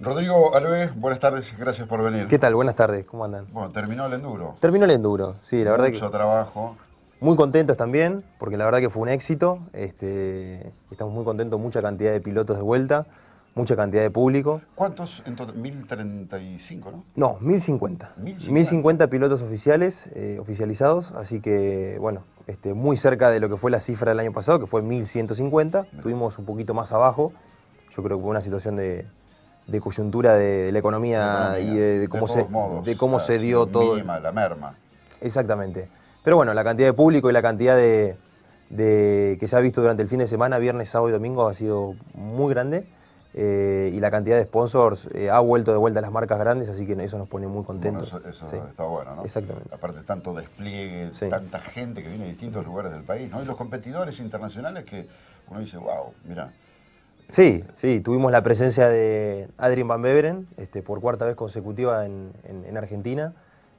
Rodrigo Alves, buenas tardes, gracias por venir. ¿Qué tal? Buenas tardes, ¿cómo andan? Bueno, terminó el enduro. Terminó el enduro, sí, la verdad que... Mucho trabajo. Muy contentos también, porque la verdad que fue un éxito. Este, estamos muy contentos, mucha cantidad de pilotos de vuelta, mucha cantidad de público. ¿Cuántos 1035, ¿no? No, 1050. 1050, pilotos oficiales, eh, oficializados, así que bueno, este, muy cerca de lo que fue la cifra del año pasado, que fue 1150. Tuvimos un poquito más abajo, yo creo que fue una situación de, de coyuntura de, la economía, y de, cómo, se, de cómo se dio todo. Mínima, la merma. Exactamente. Pero bueno, la cantidad de público y la cantidad de, que se ha visto durante el fin de semana, viernes, sábado y domingo, ha sido muy grande. Eh, y la cantidad de sponsors eh, ha vuelto de vuelta a las marcas grandes, así que eso nos pone muy contentos. eso, está bueno, ¿no? Exactamente. Aparte, tanto despliegue, tanta gente que viene de distintos lugares del país, ¿no? Y los competidores internacionales que uno dice, wow, mira, Sí, sí, tuvimos la presencia de Adrian Van Beveren este, por cuarta vez consecutiva en, Argentina,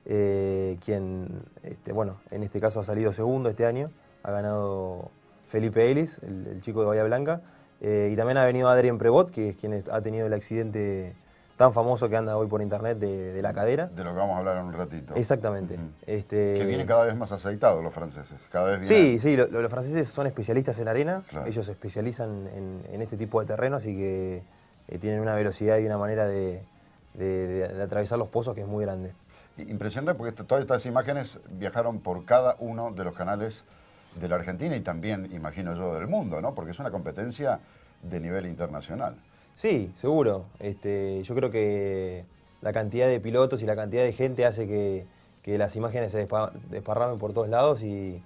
eh, quien, este, bueno, en este caso ha salido segundo este año, ha ganado Felipe Ellis, el, chico de Bahía Blanca, eh, y también ha venido Adrien Prebot, que es quien ha tenido el accidente tan famoso que anda hoy por internet de, la cadera. De lo que vamos a hablar en un ratito. Exactamente. este... Que viene cada vez más aceitado los franceses. Sí, sí, los franceses son especialistas en arena, ellos se especializan en, este tipo de terrenos así que eh, tienen una velocidad y una manera de, de atravesar los pozos que es muy grande. Impresionante porque todas estas imágenes viajaron por cada uno de los canales de la Argentina y también, imagino yo, del mundo, ¿no? Porque es una competencia de nivel internacional. Sí, seguro. Este, yo creo que la cantidad de pilotos y la cantidad de gente hace que, las imágenes se desparramen por todos lados y,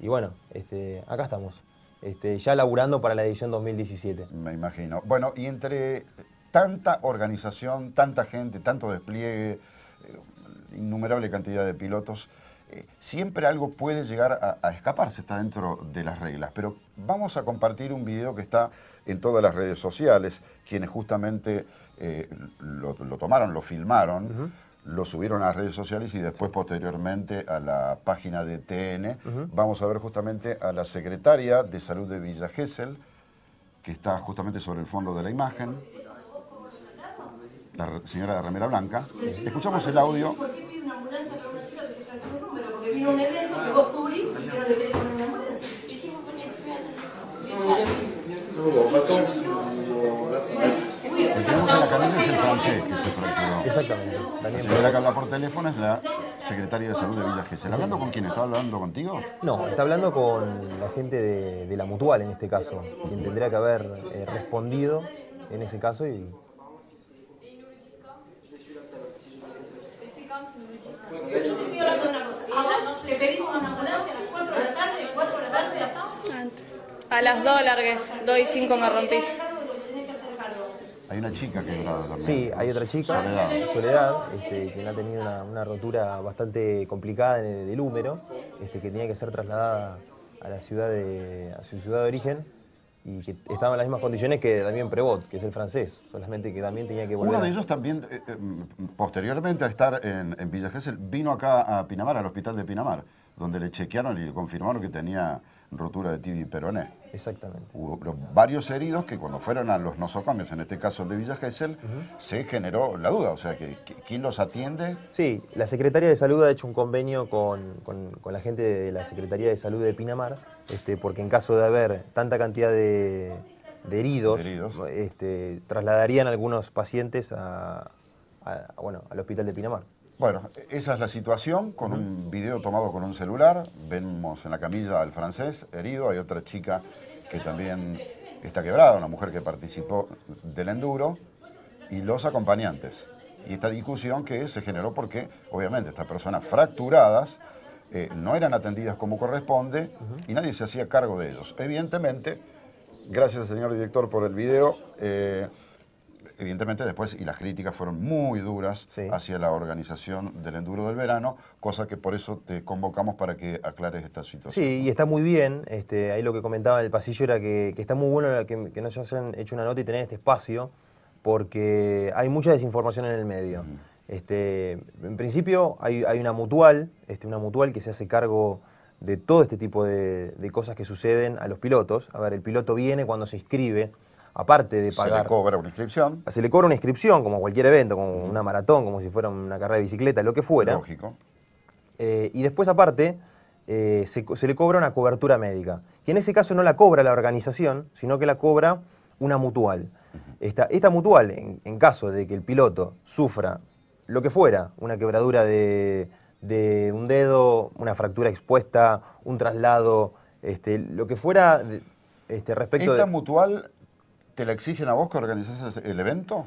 bueno, este, acá estamos. Este, ya laburando para la edición 2017. Me imagino. Bueno, y entre tanta organización, tanta gente, tanto despliegue, eh, innumerable cantidad de pilotos, eh, siempre algo puede llegar a, escaparse, está dentro de las reglas. Pero vamos a compartir un video que está en todas las redes sociales, quienes justamente eh, lo, tomaron, lo filmaron. lo subieron a las redes sociales y después posteriormente a la página de TN. Vamos a ver justamente a la secretaria de Salud de Villa Gesell, que está justamente sobre el fondo de la imagen, la señora Ramera Blanca. Escuchamos el audio mudanza con una chica que se trajo un número, porque vino un evento que vos cubrís y yo no le quería poner una mudanza. Hicimos con el final a la es el francés que se fracturó. Exactamente. La señora que habla por teléfono es la secretaria de salud de Villa Gesell. ¿Hablando con quién? ¿Está hablando contigo? No, está hablando con la gente de, de la mutual en este caso, quien tendría que haber eh, respondido en ese caso y A pedimos a las 4 de la tarde, A las 2 largué, 2 y 5 me rompí. Hay una chica que ha también. Sí, hay otra chica, Soledad, Soledad este, ha tenido una, una, rotura bastante complicada en el, húmero, este, que tenía que ser trasladada a la ciudad de, a su ciudad de origen y estaba en las mismas condiciones que también Prevot, que es el francés, solamente que también tenía que volver. Uno de ellos también, eh, eh, mm, posteriormente a estar en, en Villa Gesell, vino acá a Pinamar, al hospital de Pinamar, donde le chequearon y le confirmaron que tenía rotura de tibia y peroné. Exactamente. Hubo varios heridos que cuando fueron a los nosocomios, en este caso el de Villa Gesell, se generó la duda, o sea, que, ¿quién los atiende? Sí, la Secretaría de Salud ha hecho un convenio con, la gente de la Secretaría de Salud de Pinamar, este, porque en caso de haber tanta cantidad de, heridos, Este, trasladarían algunos pacientes bueno, al hospital de Pinamar. Bueno, esa es la situación, con un video tomado con un celular, vemos en la camilla al francés herido, hay otra chica que también está quebrada, una mujer que participó del enduro, y los acompañantes. Y esta discusión que se generó porque, obviamente, estas personas fracturadas eh, no eran atendidas como corresponde y nadie se hacía cargo de ellos. Evidentemente, gracias señor director por el video. Eh, evidentemente después, y las críticas fueron muy duras hacia la organización del Enduro del Verano, cosa que por eso te convocamos para que aclares esta situación. Sí, y está muy bien, este, ahí lo que comentaba el pasillo era que, está muy bueno que, no se hayan hecho una nota y tener este espacio, porque hay mucha desinformación en el medio. Este, en principio hay, una mutual, este, una mutual que se hace cargo de todo este tipo de, de cosas que suceden a los pilotos. A ver, el piloto viene cuando se inscribe, aparte de pagar. Se le cobra una inscripción. Se le cobra una inscripción, como cualquier evento, como una maratón, como si fuera una carrera de bicicleta, lo que fuera. Lógico. Eh, y después, aparte, eh, se, le cobra una cobertura médica, que en ese caso no la cobra la organización, sino que la cobra una mutual. esta, mutual, en, caso de que el piloto sufra lo que fuera, una quebradura de, un dedo, una fractura expuesta, un traslado, este, lo que fuera... Este, respecto Esta de... ¿Te la exigen a vos que organizás el evento?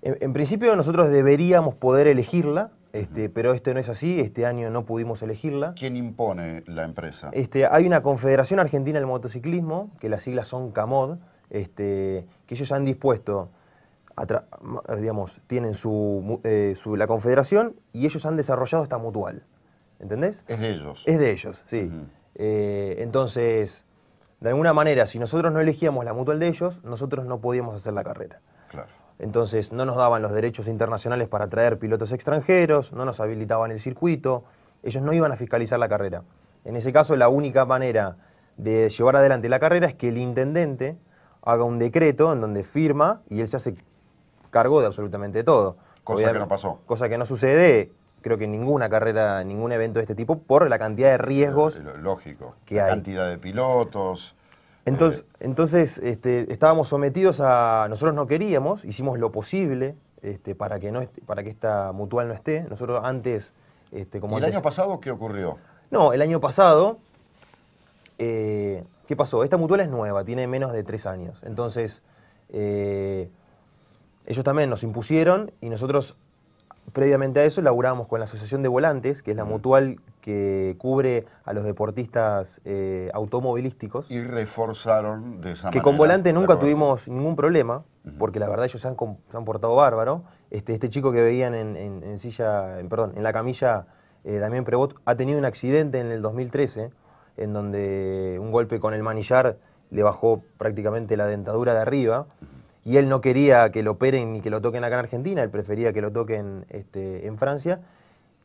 En, principio nosotros deberíamos poder elegirla, este, pero esto no es así, este año no pudimos elegirla. ¿Quién impone la empresa? Este, hay una Confederación Argentina del Motociclismo, que las siglas son CAMOD, este, que ellos han dispuesto, digamos, tienen eh, su, la confederación y ellos han desarrollado esta mutual, ¿entendés? Es de ellos. Es de ellos, sí. Eh, entonces, de alguna manera, si nosotros no elegíamos la mutual de ellos, nosotros no podíamos hacer la carrera. Claro. Entonces no nos daban los derechos internacionales para traer pilotos extranjeros, no nos habilitaban el circuito, ellos no iban a fiscalizar la carrera. En ese caso, la única manera de llevar adelante la carrera es que el intendente haga un decreto en donde firma y él se hace cargo de absolutamente todo. Cosa que no pasó. Cosa que no sucede creo que ninguna carrera, ningún evento de este tipo, por la cantidad de riesgos. Lógico. la cantidad de pilotos. Entonces, eh, entonces este, estábamos sometidos a. Nosotros no queríamos, hicimos lo posible este, para, que no, para que esta mutual no esté. Nosotros antes. Este, como el año pasado qué ocurrió? No, el año pasado. Eh, ¿Qué pasó? Esta mutual es nueva, tiene menos de tres años. Entonces. Eh, ellos también nos impusieron y nosotros previamente a eso laburamos con la Asociación de Volantes, que es la mutual que cubre a los deportistas eh, automovilísticos. Y reforzaron de esa Que con volante nunca tuvimos ningún problema, porque la verdad ellos se han, portado bárbaro. Este, este, chico que veían en, silla, perdón, en la camilla, eh, Damián Prebot, ha tenido un accidente en el 2013, en donde un golpe con el manillar le bajó prácticamente la dentadura de arriba y él no quería que lo operen ni que lo toquen acá en Argentina, él prefería que lo toquen este, en Francia.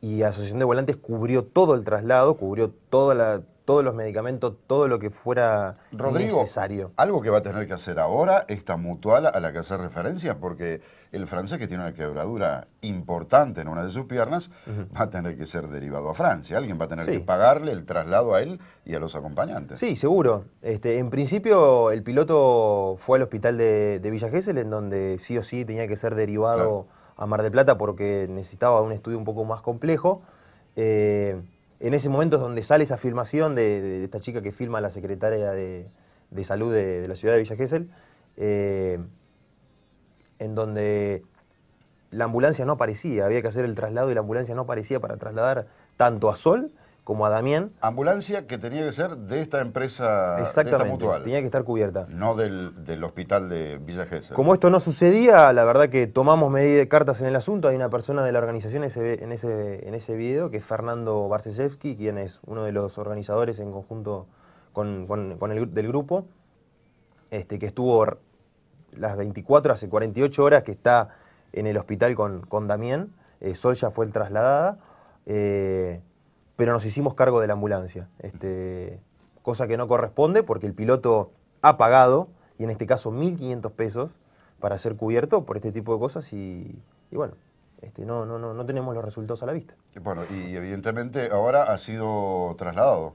Y Asociación de Volantes cubrió todo el traslado, cubrió toda la, todos los medicamentos, todo lo que fuera Rodrigo, necesario. Algo que va a tener que hacer ahora esta mutual a la que hace referencia, porque el francés que tiene una quebradura importante en una de sus piernas va a tener que ser derivado a Francia. Alguien va a tener que pagarle el traslado a él y a los acompañantes. Sí, seguro. Este, en principio, el piloto fue al hospital de, Villa Gesell, en donde sí o sí tenía que ser derivado a Mar del Plata porque necesitaba un estudio un poco más complejo. Eh, en ese momento es donde sale esa afirmación de, esta chica que firma la secretaria de, salud de, la ciudad de Villa Gesell, eh, en donde la ambulancia no aparecía, había que hacer el traslado y la ambulancia no aparecía para trasladar tanto a Sol como a Damián. Ambulancia que tenía que ser de esta empresa, Exactamente, mutual. tenía que estar cubierta. No del, hospital de Villa Como esto no sucedía, la verdad que tomamos medidas, cartas en el asunto. Hay una persona de la organización en ese, en ese video, que es Fernando Barcesevsky, quien es uno de los organizadores en conjunto con, el del grupo, este, que estuvo las 24, hace 48 horas que está en el hospital con, con Damián. Eh, Sol ya fue trasladada. Eh, pero nos hicimos cargo de la ambulancia. Este, cosa que no corresponde porque el piloto ha pagado, y en este caso 1.500 pesos, para ser cubierto por este tipo de cosas y, bueno, este, no, no, no, no tenemos los resultados a la vista. Bueno, y evidentemente ahora ha sido trasladado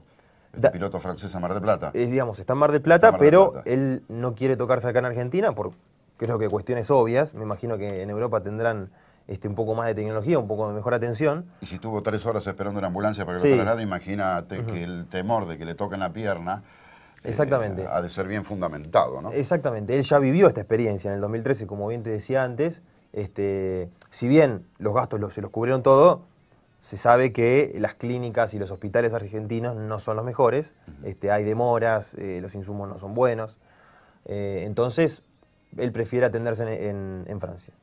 el este piloto francés a Mar de Plata. Es, eh, digamos, está en Mar de Plata, pero él no quiere tocarse acá en Argentina por creo que cuestiones obvias. Me imagino que en Europa tendrán este, un poco más de tecnología, un poco de mejor atención. Y si estuvo tres horas esperando una ambulancia para que lo imagínate que el temor de que le toquen la pierna eh, Exactamente. ha de ser bien fundamentado, ¿no? Exactamente. Él ya vivió esta experiencia en el 2013, como bien te decía antes. Este, si bien los gastos se los cubrieron todo, se sabe que las clínicas y los hospitales argentinos no son los mejores. este, hay demoras, eh, los insumos no son buenos. Eh, entonces, él prefiere atenderse en Francia.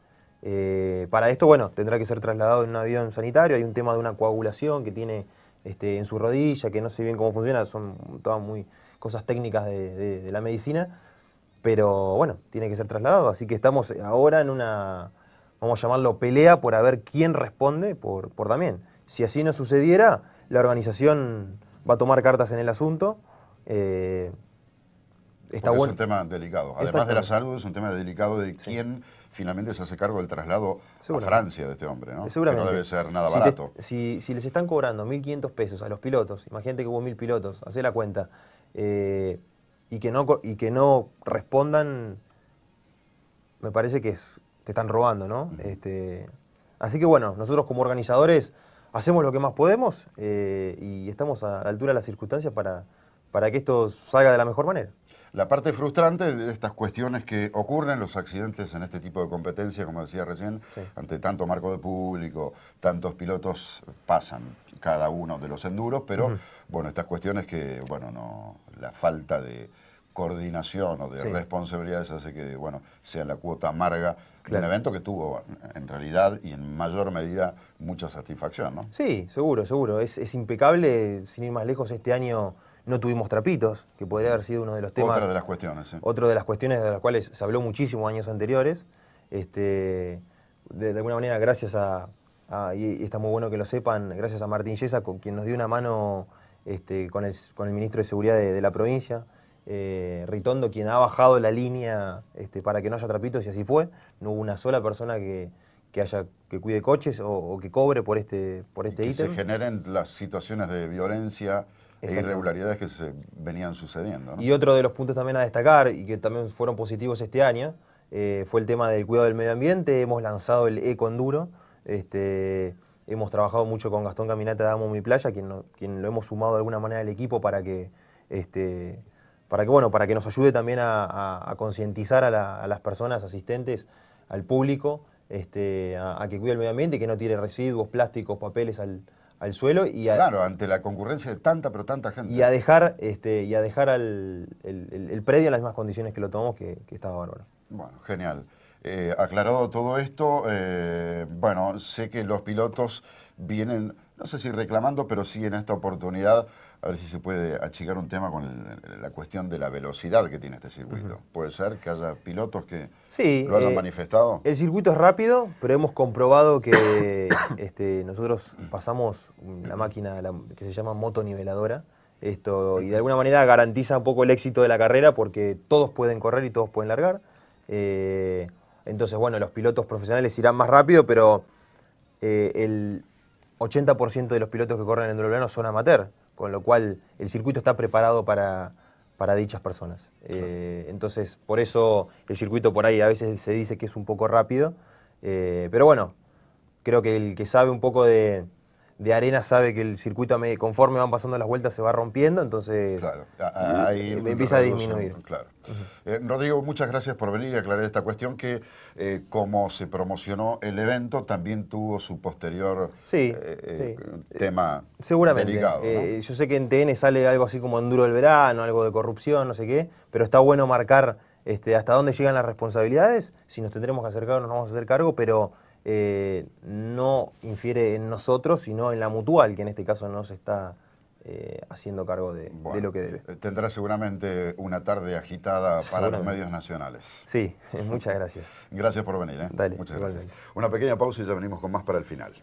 Eh, para esto, bueno, tendrá que ser trasladado en un avión sanitario. Hay un tema de una coagulación que tiene este, en su rodilla, que no sé bien cómo funciona, son todas muy cosas técnicas de, la medicina. Pero bueno, tiene que ser trasladado. Así que estamos ahora en una, vamos a llamarlo pelea por a ver quién responde por, también. Si así no sucediera, la organización va a tomar cartas en el asunto. Eh, está bueno. Es un tema delicado. Además de la salud, es un tema delicado de quién finalmente se hace cargo del traslado a Francia de este hombre, ¿no? Que no debe ser nada barato. si, les están cobrando 1.500 pesos a los pilotos, imagínate que hubo 1.000 pilotos, hace la cuenta, eh, y, que no, y que no respondan, me parece que te están robando, ¿no? este, así que bueno, nosotros como organizadores hacemos lo que más podemos eh, y estamos a la altura de las circunstancias para, para que esto salga de la mejor manera. La parte frustrante de estas cuestiones que ocurren, los accidentes en este tipo de competencia, como decía recién, ante tanto marco de público, tantos pilotos pasan cada uno de los enduros, pero bueno, estas cuestiones que, bueno, no, la falta de coordinación o de responsabilidades hace que, bueno, sea la cuota amarga el un evento que tuvo en realidad y en mayor medida mucha satisfacción, ¿no? Sí, seguro, seguro. es impecable, sin ir más lejos, este año no tuvimos trapitos, que podría haber sido uno de los temas. Otra de las cuestiones. ¿eh? Otro de las cuestiones de las cuales se habló muchísimo años anteriores. Este, de, alguna manera, gracias a, y está muy bueno que lo sepan, gracias a Martín Yesa, con quien nos dio una mano este, con, el, con, el, ministro de Seguridad de, la provincia, eh, Ritondo, quien ha bajado la línea este, para que no haya trapitos, y así fue. No hubo una sola persona que, haya que cuide coches o, que cobre por este por este que se generen las situaciones de violencia irregularidades que se venían sucediendo. Y otro de los puntos también a destacar y que también fueron positivos este año eh, fue el tema del cuidado del medio ambiente. Hemos lanzado el Econduro. Este, hemos trabajado mucho con Gastón Caminata de Amo Mi Playa, quien, quien lo hemos sumado de alguna manera al equipo para que, este, para que, bueno, para que nos ayude también a, concientizar a, las personas asistentes, al público, este, a, que cuide el medio ambiente que no tire residuos, plásticos, papeles al, al suelo y a, claro ante la concurrencia de tanta pero tanta gente y a dejar este y a dejar el, predio en las mismas condiciones que lo tomamos que, estaba ahora. bueno genial eh, aclarado todo esto eh, bueno sé que los pilotos vienen no sé si reclamando pero sí en esta oportunidad a ver si se puede achicar un tema con la cuestión de la velocidad que tiene este circuito. ¿Puede ser que haya pilotos que lo hayan eh, manifestado? El circuito es rápido, pero hemos comprobado que este, nosotros pasamos la máquina que se llama motoniveladora. Esto, y de alguna manera garantiza un poco el éxito de la carrera porque todos pueden correr y todos pueden largar. Eh, entonces, bueno, los pilotos profesionales irán más rápido, pero eh, el 80% de los pilotos que corren en el son amateur con lo cual el circuito está preparado para, dichas personas. Eh, entonces, por eso el circuito por ahí a veces se dice que es un poco rápido, eh, pero bueno, creo que el que sabe un poco de, de arena sabe que el circuito conforme van pasando las vueltas se va rompiendo, entonces ahí empieza a disminuir. Claro. Eh, Rodrigo, muchas gracias por venir y aclarar esta cuestión que eh, como se promocionó el evento, también tuvo su posterior eh, tema Seguramente. Delicado, yo sé que en TN sale algo así como Enduro el Verano, algo de corrupción, no sé qué, pero está bueno marcar este, hasta dónde llegan las responsabilidades, si nos tendremos que hacer cargo nos vamos a hacer cargo, pero eh, no infiere en nosotros, sino en la mutual, que en este caso no se está eh, haciendo cargo de, lo que debe. Eh, tendrá seguramente una tarde agitada para los medios nacionales. Sí, muchas gracias. gracias por venir. Dale, muchas gracias. Una pequeña pausa y ya venimos con más para el final.